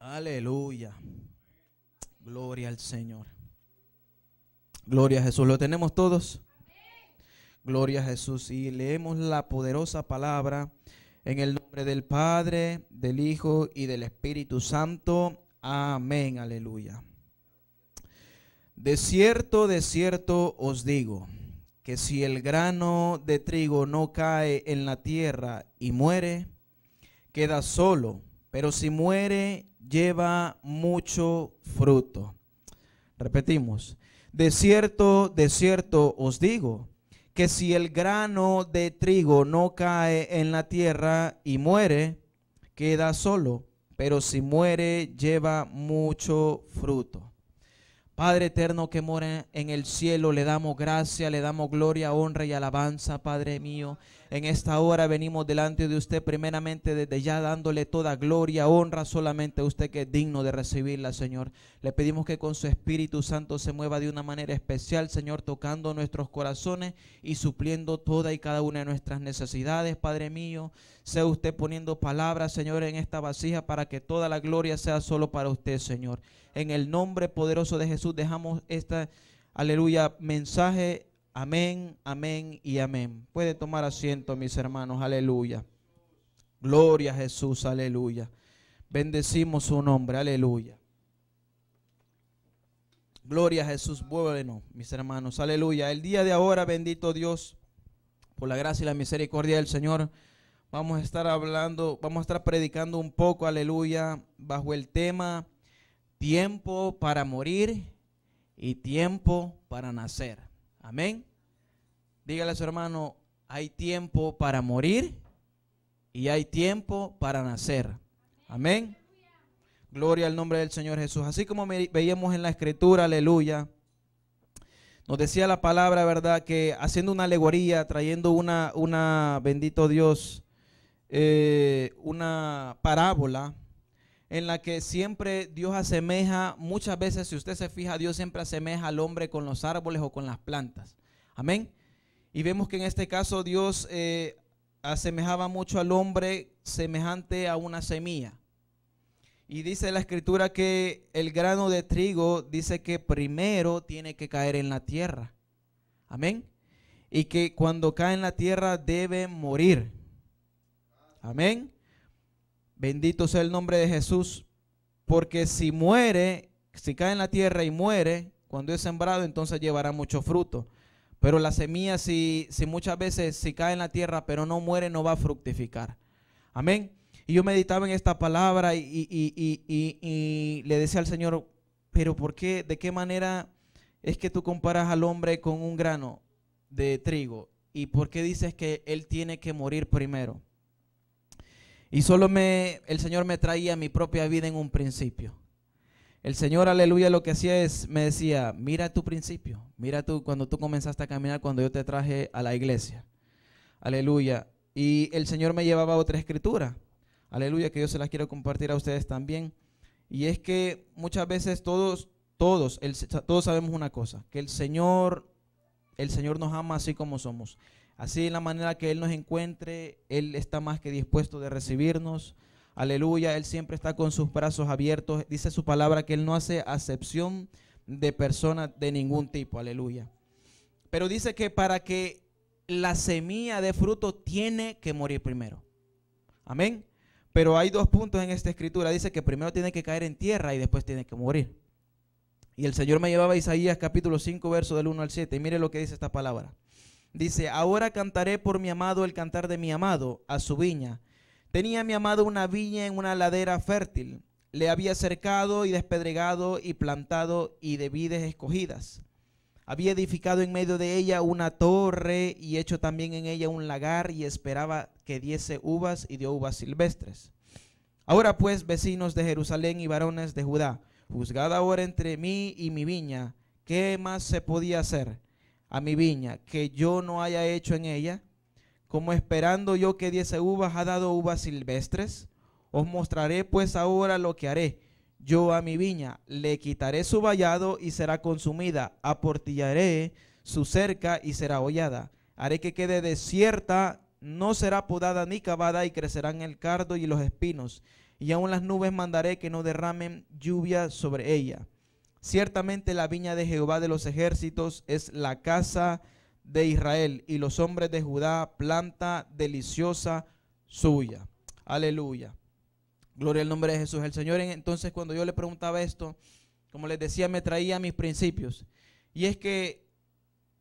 Aleluya. Gloria al Señor. Gloria a Jesús. ¿Lo tenemos todos? Gloria a Jesús. Y leemos la poderosa palabra en el nombre del Padre, del Hijo y del Espíritu Santo. Amén. Aleluya. De cierto, de cierto os digo, que si el grano de trigo no cae en la tierra y muere, queda solo pero si muere lleva mucho fruto. Repetimos, de cierto, de cierto os digo, que si el grano de trigo no cae en la tierra y muere, queda solo, pero si muere lleva mucho fruto. Padre eterno que mora en el cielo, le damos gracia, le damos gloria, honra y alabanza, Padre mío. En esta hora venimos delante de usted primeramente desde ya dándole toda gloria, honra solamente a usted que es digno de recibirla, Señor. Le pedimos que con su Espíritu Santo se mueva de una manera especial, Señor, tocando nuestros corazones y supliendo toda y cada una de nuestras necesidades, Padre mío. Sea usted poniendo palabras, Señor, en esta vasija para que toda la gloria sea solo para usted, Señor. En el nombre poderoso de Jesús dejamos esta, aleluya, mensaje Amén, amén y amén. Puede tomar asiento, mis hermanos. Aleluya. Gloria a Jesús, aleluya. Bendecimos su nombre, aleluya. Gloria a Jesús, bueno, mis hermanos, aleluya. El día de ahora, bendito Dios, por la gracia y la misericordia del Señor, vamos a estar hablando, vamos a estar predicando un poco, aleluya, bajo el tema tiempo para morir y tiempo para nacer. Amén. Dígale a su hermano, hay tiempo para morir y hay tiempo para nacer. Amén. Gloria al nombre del Señor Jesús. Así como veíamos en la escritura, aleluya. Nos decía la palabra, ¿verdad? Que haciendo una alegoría, trayendo una, una bendito Dios, eh, una parábola en la que siempre Dios asemeja, muchas veces si usted se fija, Dios siempre asemeja al hombre con los árboles o con las plantas. Amén. Y vemos que en este caso Dios eh, asemejaba mucho al hombre semejante a una semilla. Y dice la escritura que el grano de trigo dice que primero tiene que caer en la tierra. Amén. Y que cuando cae en la tierra debe morir. Amén. Bendito sea el nombre de Jesús. Porque si muere, si cae en la tierra y muere, cuando es sembrado, entonces llevará mucho fruto. Pero la semilla, si, muchas veces, si cae en la tierra, pero no muere, no va a fructificar. Amén. Y yo meditaba en esta palabra y, le decía al Señor, pero ¿por qué? ¿De qué manera es que tú comparas al hombre con un grano de trigo? ¿Y por qué dices que él tiene que morir primero? Y solo me, el Señor me traía mi propia vida en un principio. El Señor, aleluya, lo que hacía es, me decía, mira tu principio, mira tú cuando tú comenzaste a caminar, cuando yo te traje a la iglesia. Aleluya. Y el Señor me llevaba otra escritura. Aleluya, que yo se las quiero compartir a ustedes también. Y es que muchas veces todos, todos, todos sabemos una cosa, que el Señor, el Señor nos ama así como somos. Así en la manera que Él nos encuentre, Él está más que dispuesto de recibirnos. Aleluya, Él siempre está con sus brazos abiertos. Dice su palabra que Él no hace acepción de personas de ningún tipo. Aleluya. Pero dice que para que la semilla de fruto tiene que morir primero. Amén. Pero hay dos puntos en esta escritura. Dice que primero tiene que caer en tierra y después tiene que morir. Y el Señor me llevaba a Isaías capítulo 5, verso del 1 al 7. Y mire lo que dice esta palabra. Dice, ahora cantaré por mi amado el cantar de mi amado a su viña Tenía mi amado una viña en una ladera fértil. Le había cercado y despedregado y plantado y de vides escogidas. Había edificado en medio de ella una torre y hecho también en ella un lagar y esperaba que diese uvas y dio uvas silvestres. Ahora pues, vecinos de Jerusalén y varones de Judá, juzgad ahora entre mí y mi viña, ¿qué más se podía hacer a mi viña que yo no haya hecho en ella? como esperando yo que diese uvas, ha dado uvas silvestres. Os mostraré pues ahora lo que haré. Yo a mi viña le quitaré su vallado y será consumida. Aportillaré su cerca y será hollada. Haré que quede desierta, no será podada ni cavada y crecerán el cardo y los espinos. Y aun las nubes mandaré que no derramen lluvia sobre ella. Ciertamente la viña de Jehová de los ejércitos es la casa de de Israel y los hombres de Judá, planta deliciosa suya. Aleluya. Gloria al nombre de Jesús. El Señor entonces cuando yo le preguntaba esto, como les decía, me traía mis principios. Y es que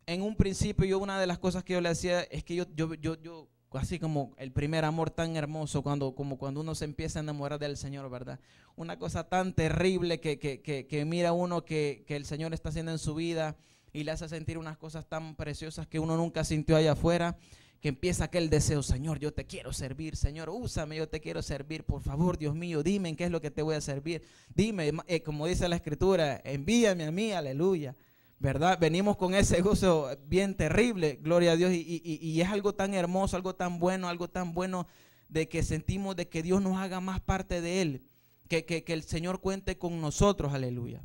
en un principio yo una de las cosas que yo le hacía es que yo, yo, yo, yo así como el primer amor tan hermoso, cuando, como cuando uno se empieza a enamorar del Señor, ¿verdad? Una cosa tan terrible que, que, que, que mira uno que, que el Señor está haciendo en su vida y le hace sentir unas cosas tan preciosas que uno nunca sintió allá afuera, que empieza aquel deseo, Señor, yo te quiero servir, Señor, úsame, yo te quiero servir, por favor, Dios mío, dime en qué es lo que te voy a servir, dime, eh, como dice la escritura, envíame a mí, aleluya. ¿Verdad? Venimos con ese gozo bien terrible, gloria a Dios, y, es algo tan hermoso, algo tan bueno, algo tan bueno de que sentimos de que Dios nos haga más parte de Él, que, que el Señor cuente con nosotros, aleluya.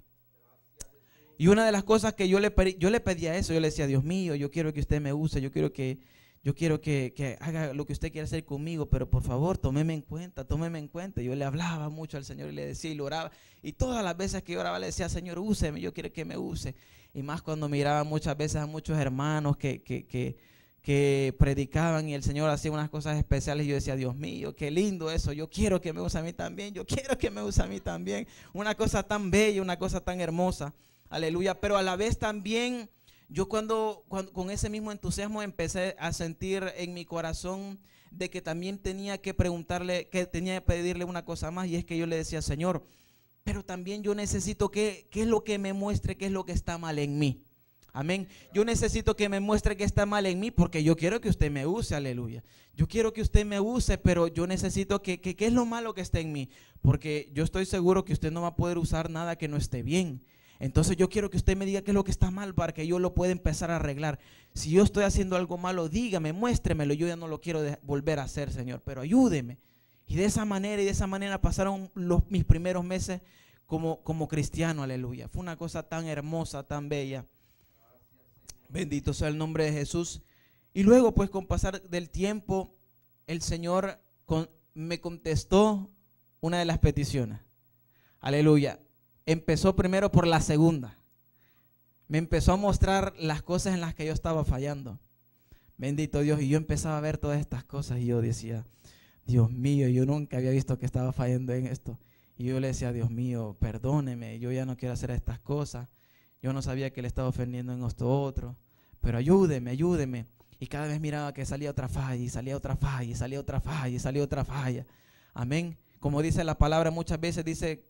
Y una de las cosas que yo le, yo le pedía eso, yo le decía, Dios mío, yo quiero que usted me use, yo quiero que, yo quiero que, haga lo que usted quiera hacer conmigo, pero por favor, tómeme en cuenta, tómeme en cuenta. Yo le hablaba mucho al Señor y le decía y lo oraba. Y todas las veces que yo oraba le decía, Señor, úseme, yo quiero que me use. Y más cuando miraba muchas veces a muchos hermanos que, que, predicaban y el Señor hacía unas cosas especiales. yo decía, Dios mío, qué lindo eso, yo quiero que me use a mí también, yo quiero que me use a mí también. Una cosa tan bella, una cosa tan hermosa. Aleluya. Pero a la vez también yo cuando, con ese mismo entusiasmo empecé a sentir en mi corazón de que también tenía que preguntarle, que tenía que pedirle una cosa más y es que yo le decía, Señor, pero también yo necesito que, es lo que me muestre qué es lo que está mal en mí. Amén. Yo necesito que me muestre que está mal en mí porque yo quiero que usted me use, aleluya. Yo quiero que usted me use, pero yo necesito que, que es lo malo que está en mí, porque yo estoy seguro que usted no va a poder usar nada que no esté bien. Entonces yo quiero que usted me diga qué es lo que está mal para que yo lo pueda empezar a arreglar. Si yo estoy haciendo algo malo, dígame, muéstremelo. Yo ya no lo quiero volver a hacer, Señor, pero ayúdeme. Y de esa manera y de esa manera pasaron los, mis primeros meses como, como cristiano, aleluya. Fue una cosa tan hermosa, tan bella. Bendito sea el nombre de Jesús. Y luego, pues con pasar del tiempo, el Señor con, me contestó una de las peticiones. Aleluya empezó primero por la segunda. Me empezó a mostrar las cosas en las que yo estaba fallando. Bendito Dios. Y yo empezaba a ver todas estas cosas y yo decía, Dios mío, yo nunca había visto que estaba fallando en esto. Y yo le decía, Dios mío, perdóneme, yo ya no quiero hacer estas cosas. Yo no sabía que le estaba ofendiendo en esto otro. Pero ayúdeme, ayúdeme. Y cada vez miraba que salía otra falla, y salía otra falla, y salía otra falla, y salía otra falla. Amén. Como dice la palabra muchas veces, dice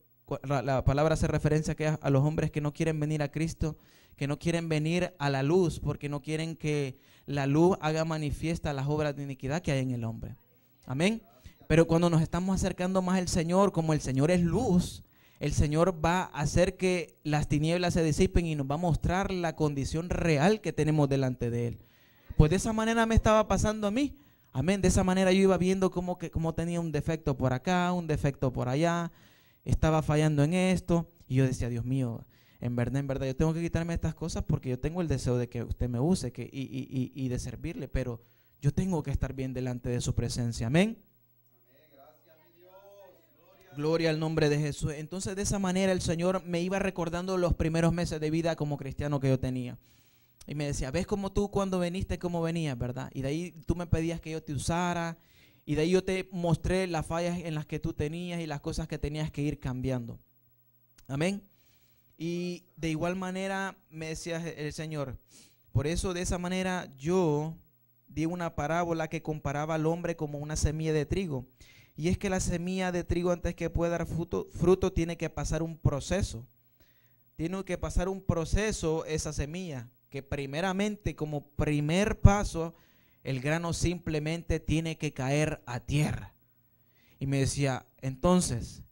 la palabra hace referencia a los hombres que no quieren venir a Cristo, que no quieren venir a la luz, porque no quieren que la luz haga manifiesta las obras de iniquidad que hay en el hombre. Amén. Pero cuando nos estamos acercando más al Señor, como el Señor es luz, el Señor va a hacer que las tinieblas se disipen y nos va a mostrar la condición real que tenemos delante de Él. Pues de esa manera me estaba pasando a mí. Amén. De esa manera yo iba viendo que, cómo tenía un defecto por acá, un defecto por allá, estaba fallando en esto. Y yo decía, Dios mío, en verdad, en verdad, yo tengo que quitarme estas cosas porque yo tengo el deseo de que usted me use que, y, y, y, de servirle, pero yo tengo que estar bien delante de su presencia. Amén. Gloria. al nombre de Jesús. Entonces de esa manera el Señor me iba recordando los primeros meses de vida como cristiano que yo tenía. Y me decía, ¿ves como tú cuando viniste, cómo venías, verdad? Y de ahí tú me pedías que yo te usara y de ahí yo te mostré las fallas en las que tú tenías y las cosas que tenías que ir cambiando. Amén. Y de igual manera me decía el Señor, por eso de esa manera yo di una parábola que comparaba al hombre como una semilla de trigo. Y es que la semilla de trigo antes que pueda dar fruto, fruto tiene que pasar un proceso. Tiene que pasar un proceso esa semilla, que primeramente como primer paso el grano simplemente tiene que caer a tierra. Y me decía, entonces,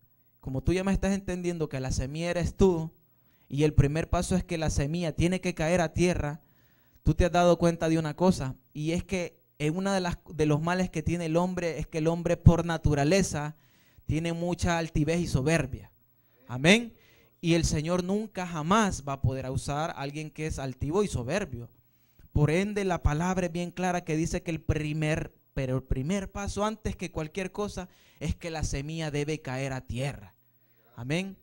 como tú ya me estás entendiendo que la semilla eres tú, y el primer paso es que la semilla tiene que caer a tierra, tú te has dado cuenta de una cosa, y es que en una de, las, de los males que tiene el hombre es que el hombre por naturaleza tiene mucha altivez y soberbia. Amén. Y el Señor nunca jamás va a poder usar a alguien que es altivo y soberbio. Por ende, la palabra es bien clara que dice que el primer, pero el primer paso antes que cualquier cosa es que la semilla debe caer a tierra. Amén.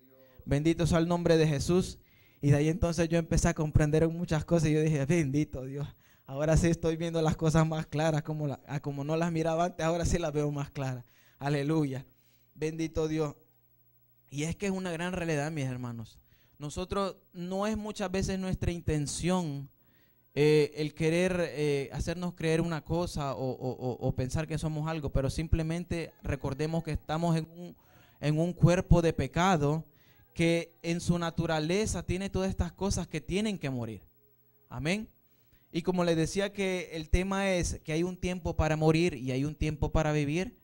Bendito sea el nombre de Jesús. Y de ahí entonces yo empecé a comprender muchas cosas y yo dije, bendito Dios, ahora sí estoy viendo las cosas más claras, como, la, como no las miraba antes, ahora sí las veo más claras. Aleluya. Bendito Dios. Y es que es una gran realidad, mis hermanos. Nosotros no es muchas veces nuestra intención eh, el querer eh, hacernos creer una cosa o, pensar que somos algo, pero simplemente recordemos que estamos en un, en un cuerpo de pecado que en su naturaleza tiene todas estas cosas que tienen que morir. Amén. Y como les decía que el tema es que hay un tiempo para morir y hay un tiempo para vivir,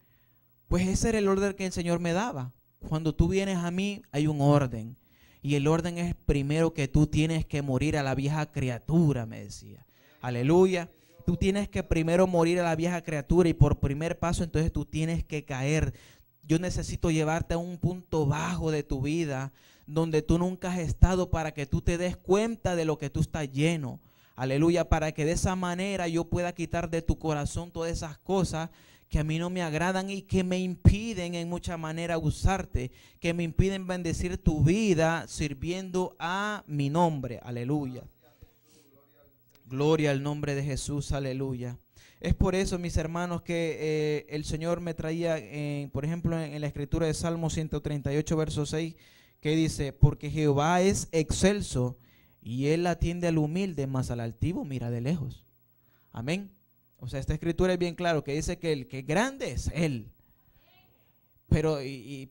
pues ese era el orden que el Señor me daba. Cuando tú vienes a mí, hay un orden. Y el orden es primero que tú tienes que morir a la vieja criatura, me decía. Aleluya. Tú tienes que primero morir a la vieja criatura y por primer paso entonces tú tienes que caer. Yo necesito llevarte a un punto bajo de tu vida donde tú nunca has estado para que tú te des cuenta de lo que tú estás lleno. Aleluya, para que de esa manera yo pueda quitar de tu corazón todas esas cosas que a mí no me agradan y que me impiden en mucha manera usarte, que me impiden bendecir tu vida sirviendo a mi nombre. Aleluya. Gloria al nombre de Jesús. Aleluya. Es por eso, mis hermanos, que eh, el Señor me traía, por ejemplo, en, la escritura de Salmo 138, verso 6, que dice, porque Jehová es excelso y él atiende al humilde, más al altivo mira de lejos. Amén. O sea, esta escritura es bien claro que dice que el que grande es Él. Pero,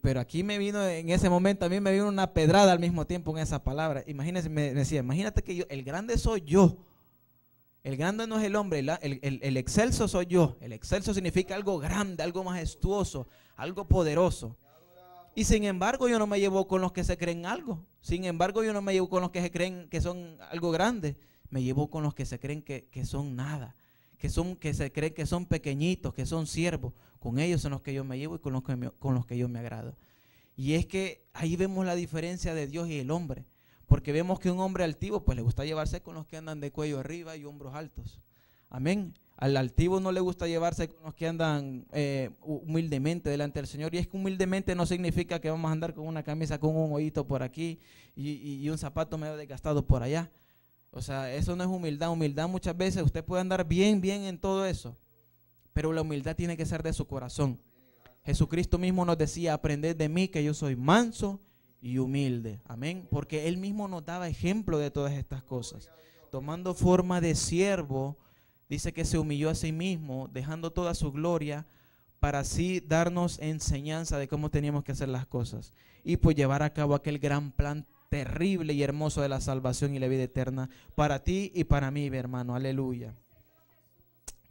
pero aquí me vino, en ese momento, a mí me vino una pedrada al mismo tiempo en esa palabra. Imagínense, me decía, imagínate que yo, el grande soy yo. El grande no es el hombre, el, excelso soy yo. El excelso significa algo grande, algo majestuoso, algo poderoso. Y sin embargo yo no me llevo con los que se creen algo. Sin embargo yo no me llevo con los que se creen que son algo grande. Me llevo con los que se creen que, que son nada que, son, que se creen que son pequeñitos, que son siervos, con ellos son los que yo me llevo y con los que, con los que yo me agrado. Y es que ahí vemos la diferencia de Dios y el hombre, porque vemos que un hombre altivo, pues le gusta llevarse con los que andan de cuello arriba y hombros altos. Amén. Al altivo no le gusta llevarse con los que andan eh, humildemente delante del Señor. Y es que humildemente no significa que vamos a andar con una camisa con un hoyito por aquí y un zapato medio desgastado por allá. O sea, eso no es humildad. Humildad muchas veces usted puede andar bien, bien en todo eso. Pero la humildad tiene que ser de su corazón. Jesucristo mismo nos decía, aprended de mí que yo soy manso y humilde. Amén. Porque Él mismo nos daba ejemplo de todas estas cosas. Tomando forma de siervo, dice que se humilló a sí mismo, dejando toda su gloria para así darnos enseñanza de cómo teníamos que hacer las cosas y pues llevar a cabo aquel gran plan terrible y hermoso de la salvación y la vida eterna para ti y para mí, mi hermano. Aleluya.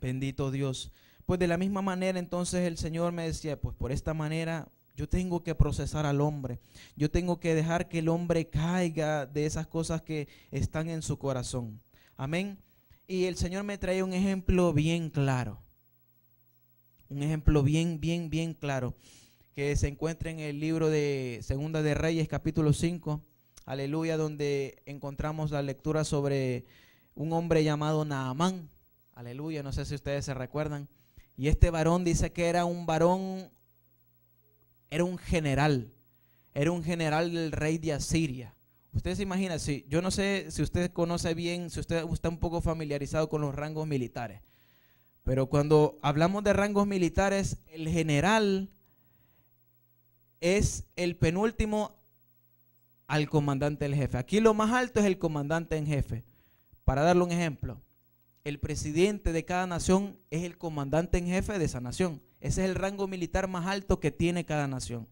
Bendito Dios. Pues de la misma manera entonces el Señor me decía, pues por esta manera yo tengo que procesar al hombre. Yo tengo que dejar que el hombre caiga de esas cosas que están en su corazón. Amén. Y el Señor me trae un ejemplo bien claro. Un ejemplo bien, bien, bien claro que se encuentra en el libro de Segunda de Reyes capítulo 5 aleluya, donde encontramos la lectura sobre un hombre llamado Naamán, aleluya, no sé si ustedes se recuerdan. Y este varón dice que era un varón, era un general, era un general del rey de Asiria. Ustedes se imagina, si, yo no sé si usted conoce bien, si usted está un poco familiarizado con los rangos militares, pero cuando hablamos de rangos militares, el general es el penúltimo al comandante en jefe. Aquí lo más alto es el comandante en jefe. Para darle un ejemplo, el presidente de cada nación es el comandante en jefe de esa nación. Ese es el rango militar más alto que tiene cada nación.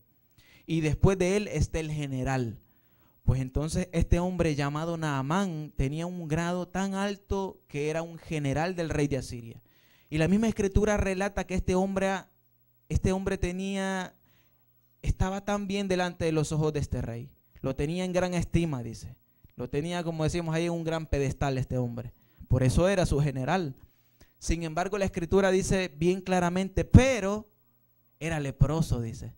Y después de él está el general. Pues entonces este hombre llamado Naamán tenía un grado tan alto que era un general del rey de Asiria. Y la misma escritura relata que este hombre, este hombre tenía, estaba tan bien delante de los ojos de este rey. Lo tenía en gran estima, dice. Lo tenía, como decimos ahí, en un gran pedestal este hombre. Por eso era su general. Sin embargo, la escritura dice bien claramente, pero era leproso, dice.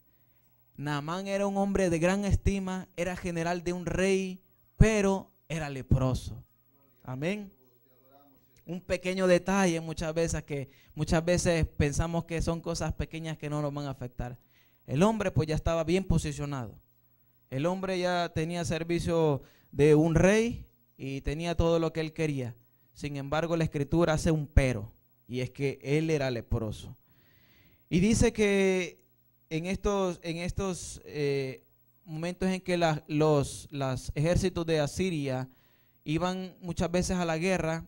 Naamán era un hombre de gran estima, era general de un rey, pero era leproso. Amén. Un pequeño detalle muchas veces que muchas veces pensamos que son cosas pequeñas que no nos van a afectar. El hombre pues ya estaba bien posicionado. El hombre ya tenía servicio de un rey y tenía todo lo que él quería. Sin embargo, la escritura hace un pero, y es que él era leproso. Y dice que en estos, en estos eh, momentos en que los ejércitos de Asiria iban muchas veces a la guerra,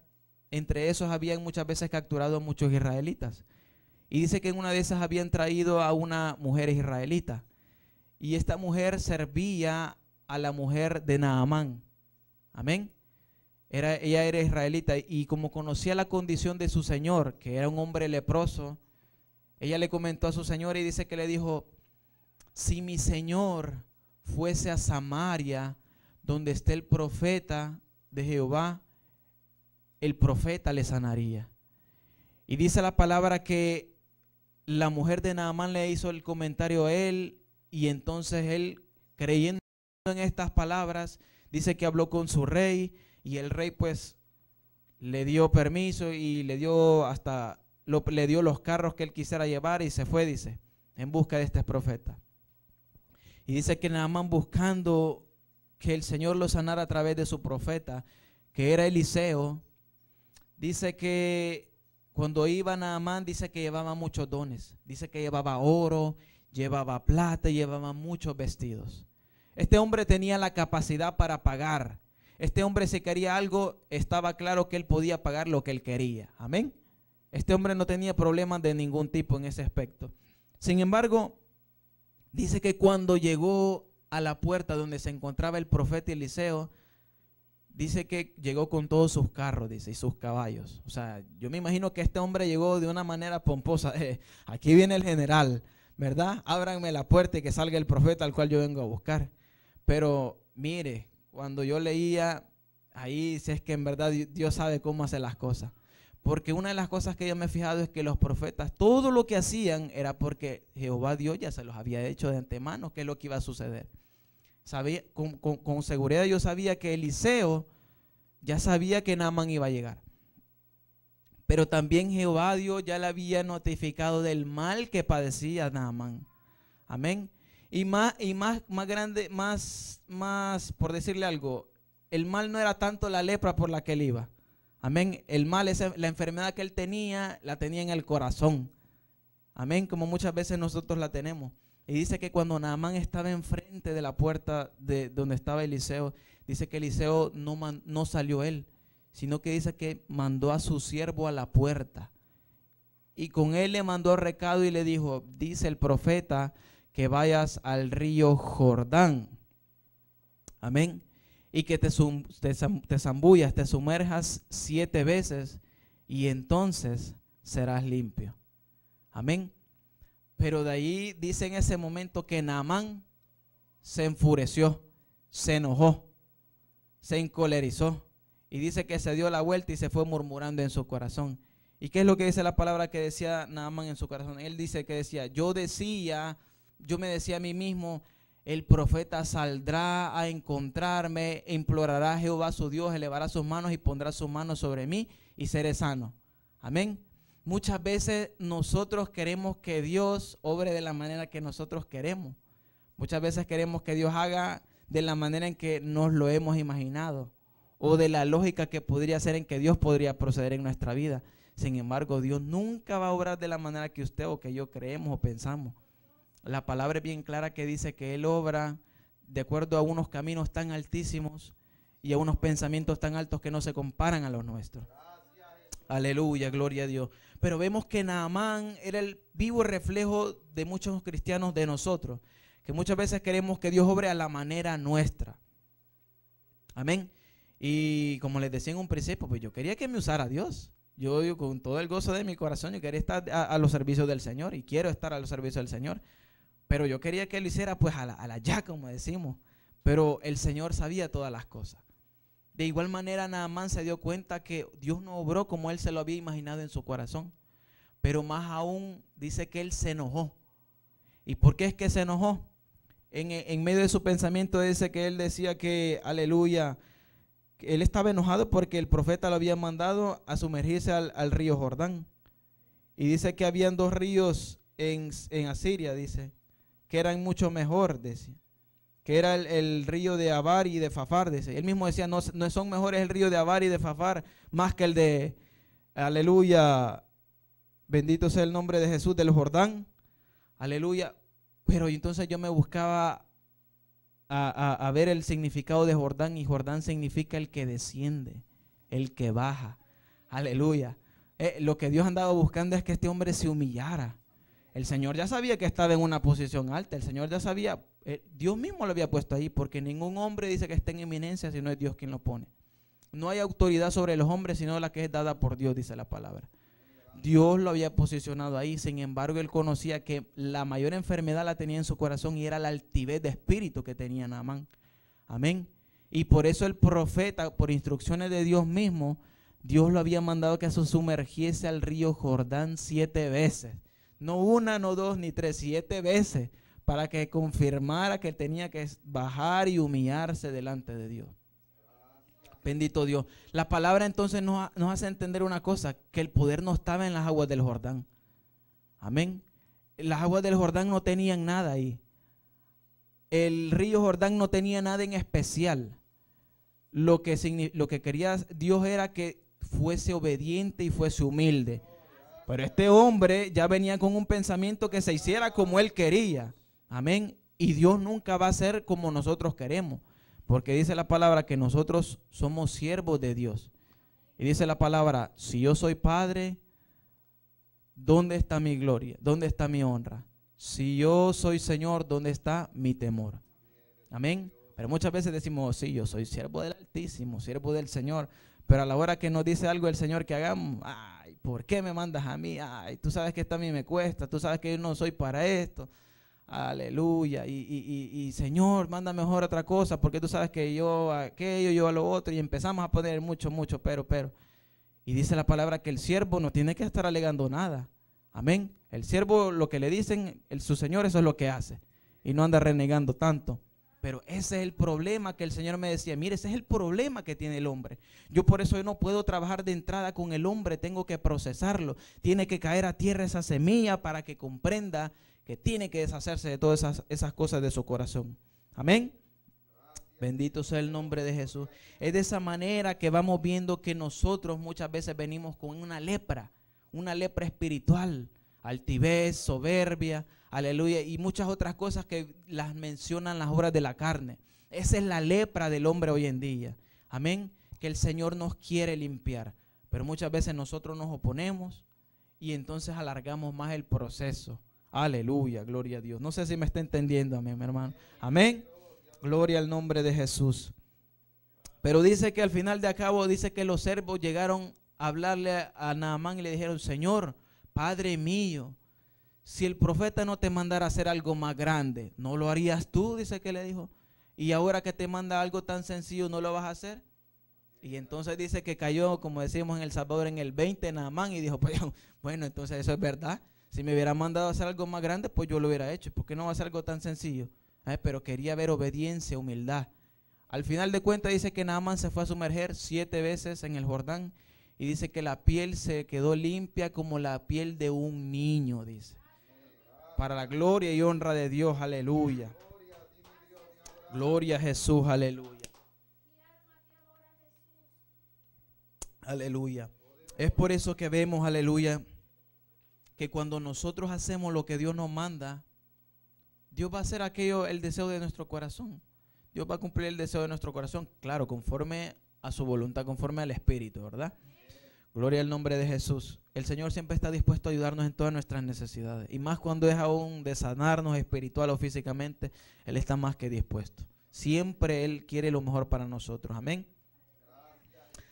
entre esos habían muchas veces capturado a muchos israelitas. Y dice que en una de esas habían traído a una mujer israelita y esta mujer servía a la mujer de Naamán. Amén. Era, ella era israelita y como conocía la condición de su señor, que era un hombre leproso, ella le comentó a su señor y dice que le dijo, si mi señor fuese a Samaria, donde esté el profeta de Jehová, el profeta le sanaría. Y dice la palabra que la mujer de Naamán le hizo el comentario a él y entonces él, creyendo en estas palabras, dice que habló con su rey y el rey pues le dio permiso y le dio hasta le dio los carros que él quisiera llevar y se fue, dice, en busca de este profeta. Y dice que Naamán buscando que el Señor lo sanara a través de su profeta, que era Eliseo, dice que cuando iba Naamán, dice que llevaba muchos dones, dice que llevaba oro, llevaba plata, llevaba muchos vestidos. Este hombre tenía la capacidad para pagar. Este hombre si quería algo, estaba claro que él podía pagar lo que él quería. Amén. Este hombre no tenía problemas de ningún tipo en ese aspecto. Sin embargo, dice que cuando llegó a la puerta donde se encontraba el profeta Eliseo, dice que llegó con todos sus carros, dice, y sus caballos. O sea, yo me imagino que este hombre llegó de una manera pomposa. aquí viene el general. ¿verdad? Ábranme la puerta y que salga el profeta al cual yo vengo a buscar. Pero mire, cuando yo leía ahí, si es que en verdad Dios sabe cómo hacer las cosas. Porque una de las cosas que yo me he fijado es que los profetas, todo lo que hacían era porque Jehová Dios ya se los había hecho de antemano, que es lo que iba a suceder. Sabía, con, seguridad yo sabía que Eliseo ya sabía que Naaman iba a llegar. Pero también Jehová Dios ya le había notificado del mal que padecía Naaman. Amén. Y más, y más, más grande, más, más, por decirle algo, el mal no era tanto la lepra por la que él iba. Amén. El mal, es la enfermedad que él tenía, la tenía en el corazón. Amén. Como muchas veces nosotros la tenemos. Y dice que cuando Naamán estaba enfrente de la puerta de donde estaba Eliseo, dice que Eliseo no, no salió él, sino que dice que mandó a su siervo a la puerta. Y con él le mandó recado y le dijo, dice el profeta, que vayas al río Jordán. Amén. Y que te, te, zambullas, te sumerjas siete veces y entonces serás limpio. Amén. Pero de ahí dice en ese momento que Naamán se enfureció, se enojó, se encolerizó y dice que se dio la vuelta y se fue murmurando en su corazón. ¿Y qué es lo que dice la palabra que decía Naaman en su corazón? Él dice que decía, yo decía, yo me decía a mí mismo, el profeta saldrá a encontrarme, implorará a Jehová su Dios, elevará sus manos y pondrá sus manos sobre mí y seré sano. Amén. Muchas veces nosotros queremos que Dios obre de la manera que nosotros queremos. Muchas veces queremos que Dios haga de la manera en que nos lo hemos imaginado o de la lógica que podría ser en que Dios podría proceder en nuestra vida. Sin embargo, Dios nunca va a obrar de la manera que usted o que yo creemos o pensamos. La palabra es bien clara que dice que Él obra de acuerdo a unos caminos tan altísimos y a unos pensamientos tan altos que no se comparan a los nuestros. Aleluya, gloria a Dios. Pero vemos que Naamán era el vivo reflejo de muchos cristianos de nosotros, que muchas veces queremos que Dios obre a la manera nuestra. Amén. Y como les decía en un principio, pues yo quería que me usara Dios. Yo, yo con todo el gozo de mi corazón, yo quería estar a, los servicios del Señor y quiero estar a los servicios del Señor. Pero yo quería que Él hiciera pues a la, a ya, como decimos. Pero el Señor sabía todas las cosas. De igual manera, más se dio cuenta que Dios no obró como él se lo había imaginado en su corazón. Pero más aún dice que él se enojó. ¿Y por qué es que se enojó? En, en medio de su pensamiento dice que él decía que, aleluya, él estaba enojado porque el profeta lo había mandado a sumergirse al, río Jordán. Y dice que habían dos ríos en, Asiria, dice, que eran mucho mejor, decía. Que era el, río de Abar y de Fafar, dice. Él mismo decía, no, no, son mejores el río de Abar y de Fafar más que el de, aleluya, bendito sea el nombre de Jesús del Jordán, aleluya. Pero entonces yo me buscaba a, ver el significado de Jordán y Jordán significa el que desciende, el que baja. Aleluya. Eh, lo que Dios andaba buscando es que este hombre se humillara. El Señor ya sabía que estaba en una posición alta. El Señor ya sabía, eh, Dios mismo lo había puesto ahí, porque ningún hombre dice que está en eminencia si no es Dios quien lo pone. No hay autoridad sobre los hombres, sino la que es dada por Dios, dice la palabra. Dios lo había posicionado ahí, sin embargo él conocía que la mayor enfermedad la tenía en su corazón y era la altivez de espíritu que tenía Naamán. Amén. Y por eso el profeta, por instrucciones de Dios mismo, Dios lo había mandado que se sumergiese al río Jordán siete veces. No una, no dos, ni tres, siete veces, para que confirmara que tenía que bajar y humillarse delante de Dios. Bendito Dios. La palabra entonces nos, hace entender una cosa, que el poder no estaba en las aguas del Jordán. Amén. Las aguas del Jordán no tenían nada ahí. El río Jordán no tenía nada en especial. Lo que, lo que quería Dios era que fuese obediente y fuese humilde. Pero este hombre ya venía con un pensamiento que se hiciera como él quería. Amén. Y Dios nunca va a ser como nosotros queremos. Porque dice la palabra que nosotros somos siervos de Dios. Y dice la palabra, si yo soy padre, ¿dónde está mi gloria? ¿Dónde está mi honra? Si yo soy Señor, ¿dónde está mi temor? Amén. Pero muchas veces decimos, sí, yo soy siervo del Altísimo, siervo del Señor. Pero a la hora que nos dice algo el Señor que hagamos, ay, ¿por qué me mandas a mí? Ay, tú sabes que esto a mí me cuesta, tú sabes que yo no soy para esto, aleluya, y, y, y, Señor, manda mejor otra cosa, porque tú sabes que yo aquello, yo a lo otro, y empezamos a poner mucho, mucho, pero, pero. Y dice la palabra que el siervo no tiene que estar alegando nada. Amén. El siervo, lo que le dicen, el, su Señor, eso es lo que hace. Y no anda renegando tanto. Pero ese es el problema que el Señor me decía. Mire, ese es el problema que tiene el hombre. Yo por eso yo no puedo trabajar de entrada con el hombre. Tengo que procesarlo. Tiene que caer a tierra esa semilla para que comprenda que tiene que deshacerse de todas esas, cosas de su corazón. Amén. Bendito sea el nombre de Jesús. Es de esa manera que vamos viendo que nosotros muchas veces venimos con una lepra, una lepra espiritual, altivez, soberbia, aleluya, y muchas otras cosas que las mencionan las obras de la carne. Esa es la lepra del hombre hoy en día. Amén. Que el Señor nos quiere limpiar. Pero muchas veces nosotros nos oponemos y entonces alargamos más el proceso. Aleluya, gloria a Dios. No sé si me está entendiendo, mí, mi hermano. Amén. Gloria al nombre de Jesús. Pero dice que al final de acabo, dice que los servos llegaron a hablarle a Naamán y le dijeron, Señor, Padre mío, si el profeta no te mandara hacer algo más grande, ¿no lo harías tú? Dice que le dijo. Y ahora que te manda algo tan sencillo, ¿no lo vas a hacer? Y entonces dice que cayó, como decimos en El Salvador, en el 20 Naamán y dijo, bueno, entonces eso es verdad. Si me hubiera mandado a hacer algo más grande, pues yo lo hubiera hecho. ¿Por qué no va a algo tan sencillo? pero quería ver obediencia, humildad. Al final de cuentas dice que Naaman se fue a sumerger siete veces en el Jordán y dice que la piel se quedó limpia como la piel de un niño, dice. Para la gloria y honra de Dios, aleluya. Gloria a Jesús, aleluya. Aleluya. Es por eso que vemos, aleluya, que cuando nosotros hacemos lo que Dios nos manda, Dios va a hacer aquello el deseo de nuestro corazón. Dios va a cumplir el deseo de nuestro corazón, claro, conforme a su voluntad, conforme al Espíritu, ¿verdad? Gloria al nombre de Jesús. El Señor siempre está dispuesto a ayudarnos en todas nuestras necesidades. Y más cuando es aún de sanarnos espiritual o físicamente, Él está más que dispuesto. Siempre Él quiere lo mejor para nosotros. Amén.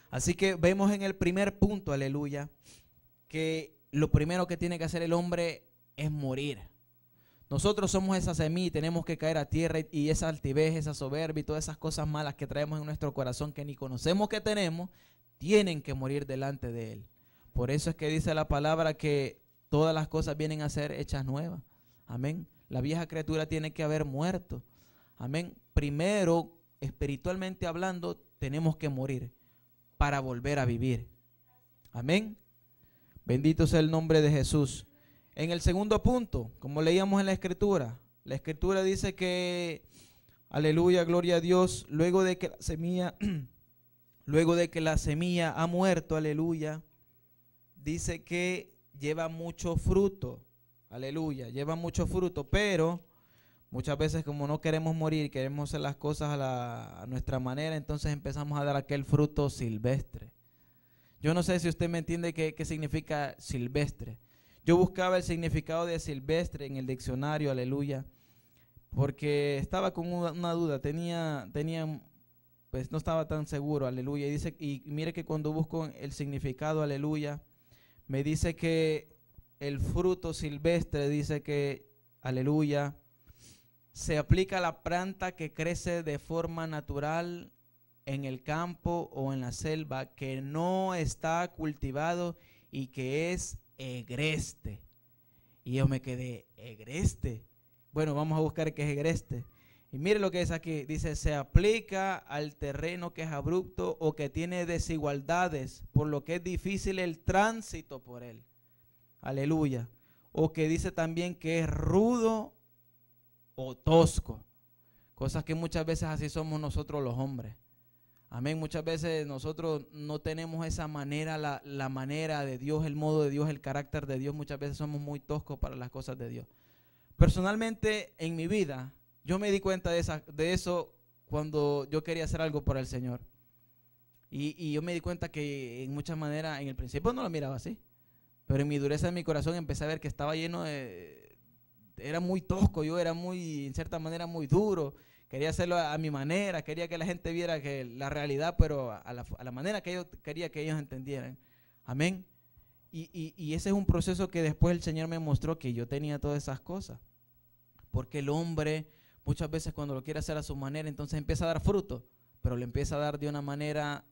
Así que vemos en el primer punto, aleluya, que lo primero que tiene que hacer el hombre es morir. Nosotros somos esa semilla y tenemos que caer a tierra y esa altivez, esa soberbia y todas esas cosas malas que traemos en nuestro corazón que ni conocemos que tenemos, tienen que morir delante de Él. Por eso es que dice la palabra que todas las cosas vienen a ser hechas nuevas. Amén. La vieja criatura tiene que haber muerto. Amén. Primero, espiritualmente hablando, tenemos que morir para volver a vivir. Amén. Bendito sea el nombre de Jesús. En el segundo punto, como leíamos en la escritura, la escritura dice que, aleluya, gloria a Dios, luego de que la semilla, luego de que la semilla ha muerto, aleluya, dice que lleva mucho fruto, aleluya, lleva mucho fruto, pero muchas veces como no queremos morir, queremos hacer las cosas a, a nuestra manera, entonces empezamos a dar aquel fruto silvestre. Yo no sé si usted me entiende qué, significa silvestre. Yo buscaba el significado de silvestre en el diccionario, aleluya, porque estaba con una duda, tenía, tenía pues no estaba tan seguro, aleluya. dice, y mire que cuando busco el significado, aleluya, me dice que el fruto silvestre, dice que, aleluya, se aplica a la planta que crece de forma natural en el campo o en la selva que no está cultivado y que es egreste. Y yo me quedé, egreste. Bueno, vamos a buscar qué es egreste. Y mire lo que es aquí. Dice, se aplica al terreno que es abrupto o que tiene desigualdades, por lo que es difícil el tránsito por él. Aleluya. O que dice también que es rudo o tosco. Cosas que muchas veces así somos nosotros los hombres. Amén. Muchas veces nosotros no tenemos esa manera, la, manera de Dios, el modo de Dios, el carácter de Dios. Muchas veces somos muy toscos para las cosas de Dios. Personalmente, en mi vida, yo me di cuenta de, esa, de eso cuando yo quería hacer algo por el Señor. Y, y yo me di cuenta que en muchas maneras, en el principio no lo miraba así, pero en mi dureza de mi corazón empecé a ver que estaba lleno de... Era muy tosco, yo era muy, en cierta manera, muy duro quería hacerlo a, mi manera, quería que la gente viera que la realidad, pero a la, manera que yo quería que ellos entendieran. Amén. Y, ese es un proceso que después el Señor me mostró que yo tenía todas esas cosas. Porque el hombre muchas veces cuando lo quiere hacer a su manera, entonces empieza a dar fruto, pero le empieza a dar de una manera,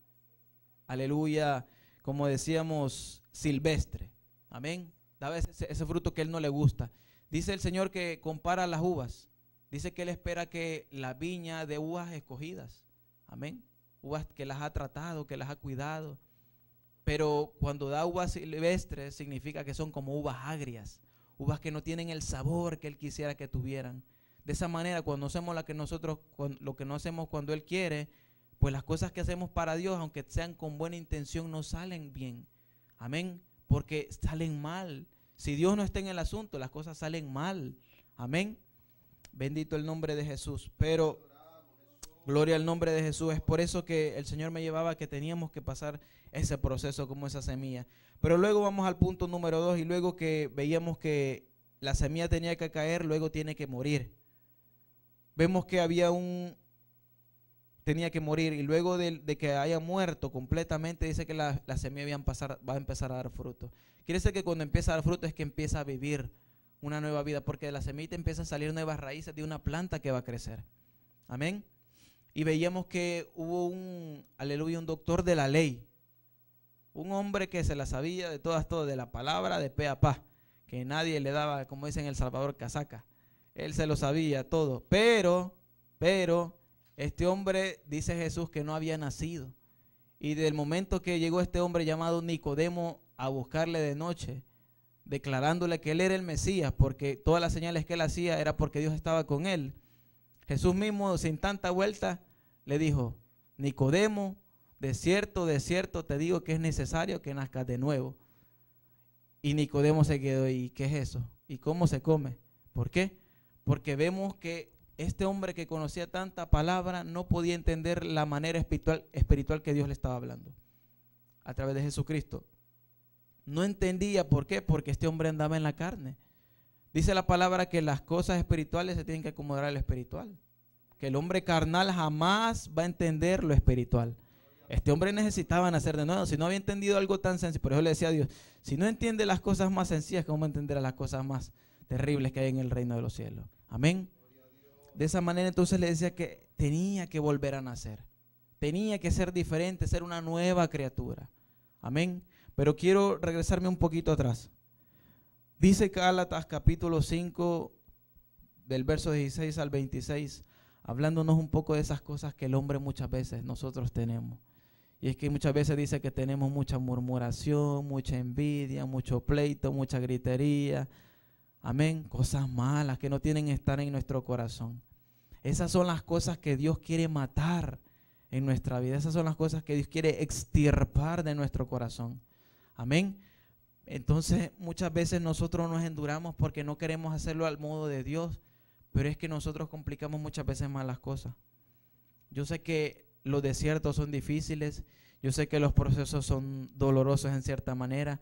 aleluya, como decíamos, silvestre. Amén. Da ese, ese fruto que a él no le gusta. Dice el Señor que compara las uvas. Dice que Él espera que la viña de uvas escogidas, amén, uvas que las ha tratado, que las ha cuidado. Pero cuando da uvas silvestres significa que son como uvas agrias, uvas que no tienen el sabor que Él quisiera que tuvieran. De esa manera, cuando hacemos lo que nosotros, lo que no hacemos cuando Él quiere, pues las cosas que hacemos para Dios, aunque sean con buena intención, no salen bien. Amén. Porque salen mal. Si Dios no está en el asunto, las cosas salen mal. Amén. Bendito el nombre de Jesús. Pero gloria al nombre de Jesús. Es por eso que el Señor me llevaba que teníamos que pasar ese proceso como esa semilla. Pero luego vamos al punto número dos y luego que veíamos que la semilla tenía que caer, luego tiene que morir. Vemos que había un, tenía que morir y luego de, que haya muerto completamente dice que la, semilla va a empezar a dar fruto. Quiere decir que cuando empieza a dar fruto es que empieza a vivir una nueva vida, porque de la semilla empiezan a salir nuevas raíces de una planta que va a crecer. Amén. Y veíamos que hubo un, aleluya, un doctor de la ley, un hombre que se la sabía de todas, todas, de la palabra de pe a pa, que nadie le daba, como dicen en El Salvador, casaca. Él se lo sabía todo, pero, pero, este hombre, dice Jesús, que no había nacido. Y del momento que llegó este hombre llamado Nicodemo a buscarle de noche, declarándole que él era el Mesías, porque todas las señales que él hacía era porque Dios estaba con él. Jesús mismo, sin tanta vuelta, le dijo, Nicodemo, de cierto, de cierto te digo que es necesario que nazcas de nuevo. Y Nicodemo se quedó, ¿y qué es eso? ¿Y cómo se come? ¿Por qué? Porque vemos que este hombre que conocía tanta palabra no podía entender la manera espiritual, espiritual que Dios le estaba hablando a través de Jesucristo no entendía por qué, porque este hombre andaba en la carne. Dice la palabra que las cosas espirituales se tienen que acomodar al espiritual. Que el hombre carnal jamás va a entender lo espiritual. Este hombre necesitaba nacer de nuevo. Si no había entendido algo tan sencillo, por eso le decía a Dios, si no entiende las cosas más sencillas, ¿cómo entenderá las cosas más terribles que hay en el reino de los cielos? Amén. De esa manera entonces le decía que tenía que volver a nacer. Tenía que ser diferente, ser una nueva criatura. Amén. Pero quiero regresarme un poquito atrás. Dice Gálatas capítulo 5 del verso 16 al 26, hablándonos un poco de esas cosas que el hombre muchas veces nosotros tenemos. Y es que muchas veces dice que tenemos mucha murmuración, mucha envidia, mucho pleito, mucha gritería. Amén. Cosas malas que no tienen que estar en nuestro corazón. Esas son las cosas que Dios quiere matar en nuestra vida. Esas son las cosas que Dios quiere extirpar de nuestro corazón. Amén. Entonces muchas veces nosotros nos enduramos porque no queremos hacerlo al modo de Dios, pero es que nosotros complicamos muchas veces más las cosas. Yo sé que los desiertos son difíciles, yo sé que los procesos son dolorosos en cierta manera.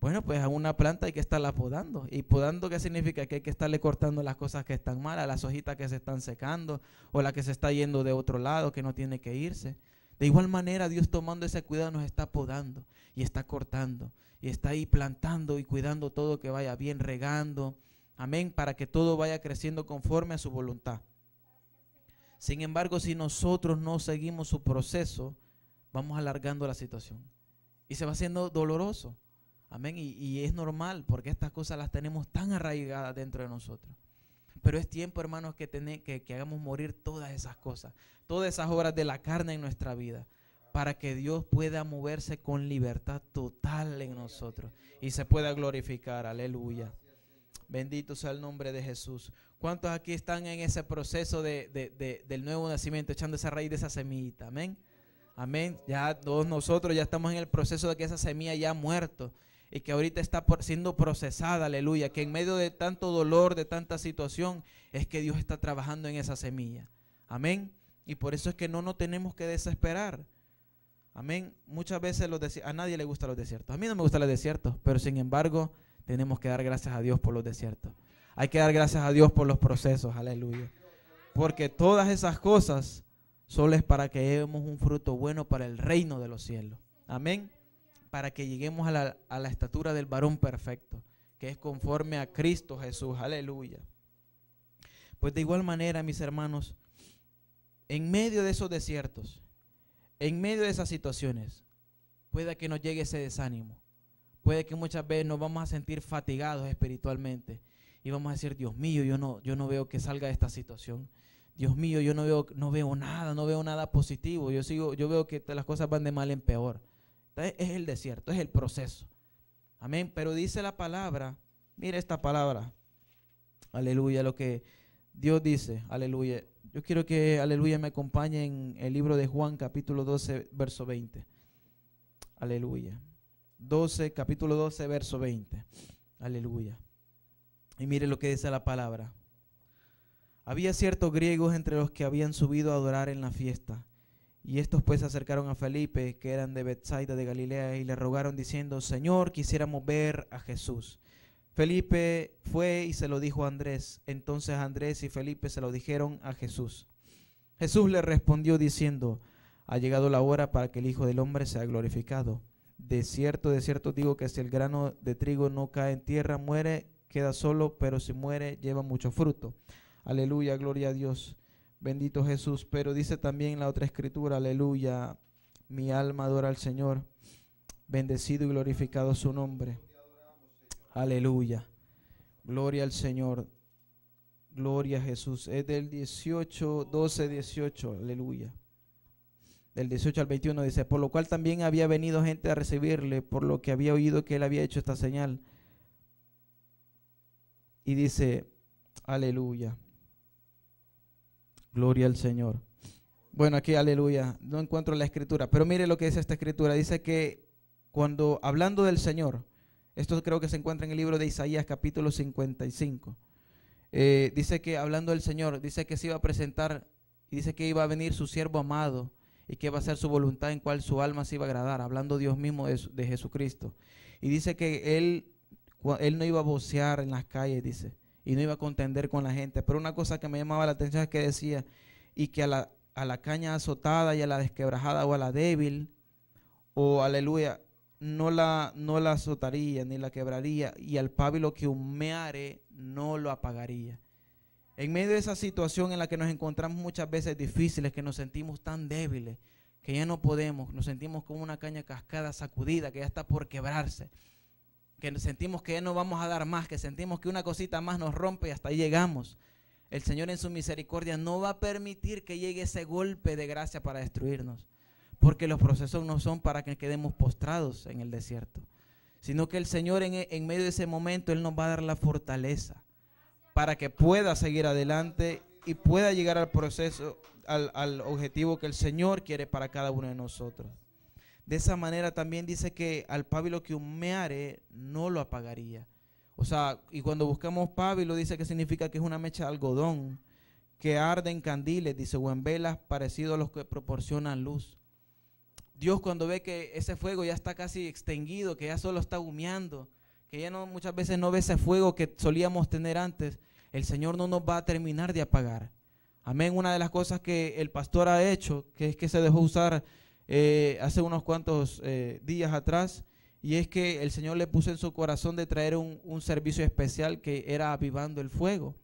Bueno, pues a una planta hay que estarla podando. ¿Y podando qué significa? Que hay que estarle cortando las cosas que están malas, las hojitas que se están secando o la que se está yendo de otro lado, que no tiene que irse. De igual manera, Dios tomando ese cuidado nos está podando y está cortando y está ahí plantando y cuidando todo que vaya bien, regando. Amén, para que todo vaya creciendo conforme a su voluntad. Sin embargo, si nosotros no seguimos su proceso, vamos alargando la situación. Y se va haciendo doloroso. Amén. y es normal porque estas cosas las tenemos tan arraigadas dentro de nosotros. Pero es tiempo, hermanos, que, que, hagamos morir todas esas cosas, todas esas obras de la carne en nuestra vida, para que Dios pueda moverse con libertad total en nosotros y se pueda glorificar. Aleluya. Bendito sea el nombre de Jesús. ¿Cuántos aquí están en ese proceso del nuevo nacimiento, echando esa raíz de esa semillita? Amén. Amén. Ya todos nosotros ya estamos en el proceso de que esa semilla ya ha muerto y que ahorita está siendo procesada, aleluya, que en medio de tanto dolor, de tanta situación, es que Dios está trabajando en esa semilla. Amén. Y por eso es que no nos tenemos que desesperar. Amén. Muchas veces los a nadie le gustan los desiertos. A mí no me gustan los desiertos, pero sin embargo tenemos que dar gracias a Dios por los desiertos. Hay que dar gracias a Dios por los procesos, aleluya. Porque todas esas cosas solo es para que llevemos un fruto bueno para el reino de los cielos. Amén para que lleguemos a la, estatura del varón perfecto, que es conforme a Cristo Jesús. Aleluya. Pues de igual manera, mis hermanos, en medio de esos desiertos, en medio de esas situaciones, pueda que nos llegue ese desánimo. Puede que muchas veces nos vamos a sentir fatigados espiritualmente y vamos a decir, Dios mío, yo no, yo no veo que salga de esta situación. Dios mío, yo no veo, no veo nada, no veo nada positivo. Yo sigo, yo veo que las cosas van de mal en peor es el desierto, es el proceso. Amén. Pero dice la palabra, mire esta palabra. Aleluya, lo que Dios dice. Aleluya. Yo quiero que, aleluya, me acompañe en el libro de Juan, capítulo 12, verso 20. Aleluya. 12, capítulo 12, verso 20. Aleluya. Y mire lo que dice la palabra. Había ciertos griegos entre los que habían subido a adorar en la fiesta. Y estos pues se acercaron a Felipe, que eran de Bethsaida de Galilea, y le rogaron diciendo, Señor, quisiéramos ver a Jesús. Felipe fue y se lo dijo a Andrés. Entonces Andrés y Felipe se lo dijeron a Jesús. Jesús le respondió diciendo, ha llegado la hora para que el Hijo del Hombre sea glorificado. De cierto, de cierto digo que si el grano de trigo no cae en tierra, muere, queda solo, pero si muere, lleva mucho fruto. Aleluya, gloria a Dios. Bendito Jesús. Pero dice también la otra escritura, aleluya, mi alma adora al Señor. Bendecido y glorificado su nombre. Aleluya. Gloria al Señor. Gloria a Jesús. Es del 18, 12, 18. Aleluya. Del 18 al 21 dice, por lo cual también había venido gente a recibirle, por lo que había oído que él había hecho esta señal. Y dice, aleluya. Gloria al Señor. Bueno, aquí aleluya, no encuentro la escritura, pero mire lo que dice esta escritura. Dice que cuando hablando del Señor, esto creo que se encuentra en el libro de Isaías capítulo 55, eh, dice que hablando del Señor, dice que se iba a presentar y dice que iba a venir su siervo amado y que va a ser su voluntad en cual su alma se iba a agradar, hablando Dios mismo de, de Jesucristo. Y dice que él, él no iba a vocear en las calles, dice, y no iba a contender con la gente. Pero una cosa que me llamaba la atención es que decía, y que a la, caña azotada y a la desquebrajada o a la débil, o aleluya, no la, no la azotaría ni la quebraría, y al pábilo que humeare no lo apagaría. En medio de esa situación en la que nos encontramos muchas veces difíciles, que nos sentimos tan débiles, que ya no podemos, nos sentimos como una caña cascada, sacudida, que ya está por quebrarse que sentimos que no vamos a dar más, que sentimos que una cosita más nos rompe y hasta ahí llegamos. El Señor en su misericordia no va a permitir que llegue ese golpe de gracia para destruirnos, porque los procesos no son para que quedemos postrados en el desierto, sino que el Señor en, medio de ese momento, Él nos va a dar la fortaleza para que pueda seguir adelante y pueda llegar al proceso, al, al objetivo que el Señor quiere para cada uno de nosotros. De esa manera también dice que al pábilo que humeare no lo apagaría. O sea, y cuando buscamos pábilo dice que significa que es una mecha de algodón que arde en candiles, dice, o en velas parecido a los que proporcionan luz. Dios cuando ve que ese fuego ya está casi extinguido, que ya solo está humeando, que ya no muchas veces no ve ese fuego que solíamos tener antes, el Señor no nos va a terminar de apagar. Amén. Una de las cosas que el pastor ha hecho, que es que se dejó usar eh, hace unos cuantos eh, días atrás, y es que el Señor le puso en su corazón de traer un, un servicio especial que era avivando el fuego.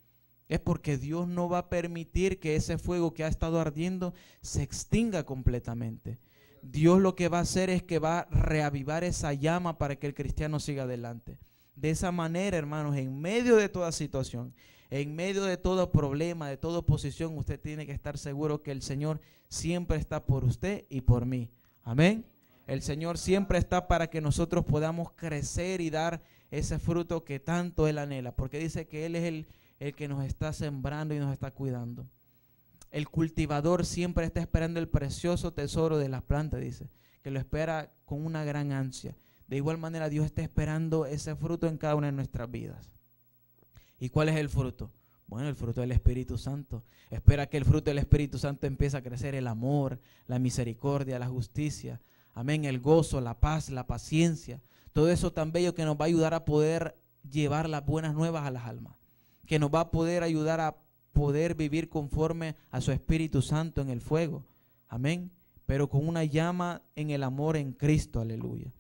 Es porque Dios no va a permitir que ese fuego que ha estado ardiendo se extinga completamente. Dios lo que va a hacer es que va a reavivar esa llama para que el cristiano siga adelante. De esa manera, hermanos, en medio de toda situación, en medio de todo problema, de toda oposición, usted tiene que estar seguro que el Señor siempre está por usted y por mí. Amén. El Señor siempre está para que nosotros podamos crecer y dar ese fruto que tanto Él anhela, porque dice que Él es el, el que nos está sembrando y nos está cuidando. El cultivador siempre está esperando el precioso tesoro de las plantas, dice, que lo espera con una gran ansia. De igual manera, Dios está esperando ese fruto en cada una de nuestras vidas. ¿Y cuál es el fruto? Bueno, el fruto del Espíritu Santo. Espera que el fruto del Espíritu Santo empiece a crecer el amor, la misericordia, la justicia. Amén, el gozo, la paz, la paciencia. Todo eso tan bello que nos va a ayudar a poder llevar las buenas nuevas a las almas. Que nos va a poder ayudar a poder vivir conforme a su Espíritu Santo en el fuego. Amén. Pero con una llama en el amor en Cristo. Aleluya.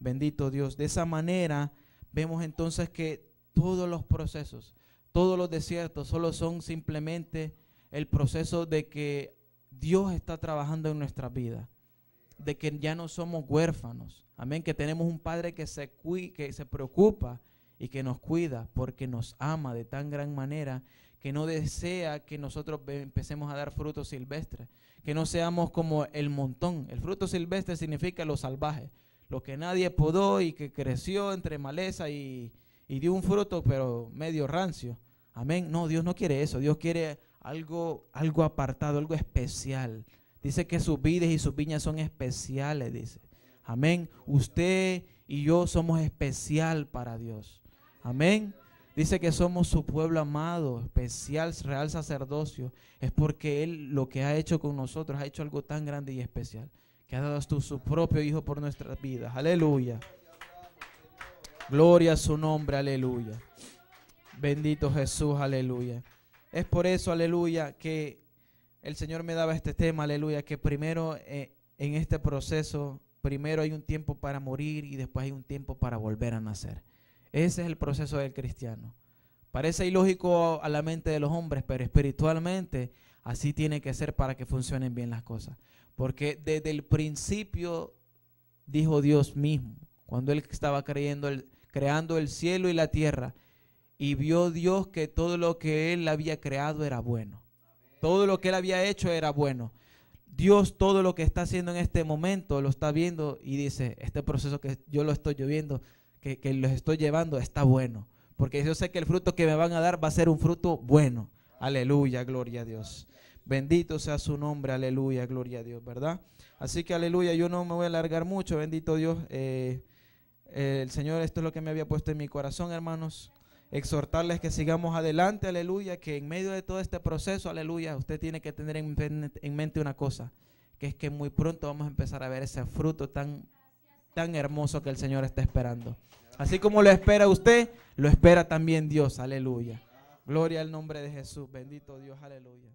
Bendito Dios. De esa manera vemos entonces que todos los procesos, todos los desiertos solo son simplemente el proceso de que Dios está trabajando en nuestra vida, de que ya no somos huérfanos, amén, que tenemos un Padre que se, que se preocupa y que nos cuida porque nos ama de tan gran manera que no desea que nosotros empecemos a dar frutos silvestres, que no seamos como el montón. El fruto silvestre significa lo salvaje, lo que nadie podó y que creció entre maleza y, y dio un fruto, pero medio rancio. Amén. No, Dios no quiere eso. Dios quiere algo, algo apartado, algo especial. Dice que sus vides y sus viñas son especiales, dice. Amén. Usted y yo somos especial para Dios. Amén. Dice que somos su pueblo amado, especial, real sacerdocio. Es porque Él lo que ha hecho con nosotros ha hecho algo tan grande y especial. Que ha dado a su propio Hijo por nuestras vidas. Aleluya. Gloria a su nombre, aleluya. Bendito Jesús, aleluya. Es por eso, aleluya, que el Señor me daba este tema, aleluya, que primero eh, en este proceso, primero hay un tiempo para morir y después hay un tiempo para volver a nacer. Ese es el proceso del cristiano. Parece ilógico a la mente de los hombres, pero espiritualmente así tiene que ser para que funcionen bien las cosas. Porque desde el principio dijo Dios mismo, cuando él estaba creyendo el, creando el cielo y la tierra. Y vio Dios que todo lo que él había creado era bueno. Todo lo que él había hecho era bueno. Dios todo lo que está haciendo en este momento lo está viendo y dice, este proceso que yo lo estoy lloviendo, que, que estoy llevando, está bueno. Porque yo sé que el fruto que me van a dar va a ser un fruto bueno. Aleluya, gloria a Dios. Bendito sea su nombre, aleluya, gloria a Dios, ¿verdad? Así que aleluya, yo no me voy a alargar mucho, bendito Dios. Eh, el Señor, esto es lo que me había puesto en mi corazón, hermanos. Exhortarles que sigamos adelante, aleluya, que en medio de todo este proceso, aleluya, usted tiene que tener en, mente una cosa, que es que muy pronto vamos a empezar a ver ese fruto tan, tan hermoso que el Señor está esperando. Así como lo espera usted, lo espera también Dios, aleluya. Gloria al nombre de Jesús, bendito Dios, aleluya.